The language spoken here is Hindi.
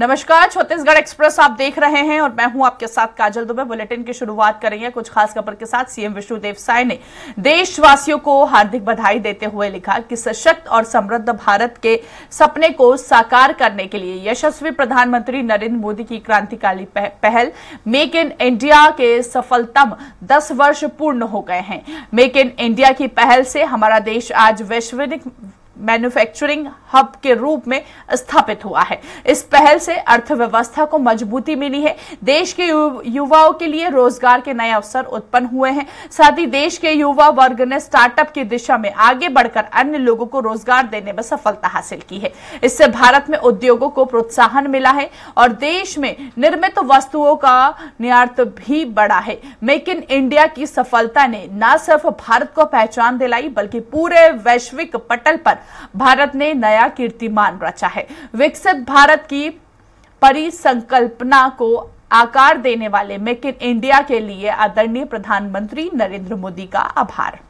नमस्कार छत्तीसगढ़ एक्सप्रेस आप देख रहे हैं और मैं हूं आपके साथ काजल दुबे बुलेटिन की शुरुआत करेंगे कुछ खास खबर के साथ सीएम विष्णुदेव साय ने देशवासियों को हार्दिक बधाई देते हुए लिखा कि सशक्त और समृद्ध भारत के सपने को साकार करने के लिए यशस्वी प्रधानमंत्री नरेंद्र मोदी की क्रांतिकारी पहल मेक इन इंडिया के सफलतम दस वर्ष पूर्ण हो गए हैं मेक इन इंडिया की पहल से हमारा देश आज वैश्विक मैन्युफैक्चरिंग हब के रूप में स्थापित हुआ है इस पहल से अर्थव्यवस्था को मजबूती मिली है देश के युवाओं के लिए रोजगार के नए अवसर उत्पन्न हुए हैं साथ ही देश के युवा वर्ग ने स्टार्टअप की दिशा में आगे बढ़कर अन्य लोगों को रोजगार देने में सफलता हासिल की है इससे भारत में उद्योगों को प्रोत्साहन मिला है और देश में निर्मित वस्तुओं का निर्यात भी बढ़ा है मेक इन इंडिया की सफलता ने न सिर्फ भारत को पहचान दिलाई बल्कि पूरे वैश्विक पटल पर भारत ने नया कीर्तिमान रचा है विकसित भारत की परिसंकल्पना को आकार देने वाले मेक इन इंडिया के लिए आदरणीय प्रधानमंत्री नरेंद्र मोदी का आभार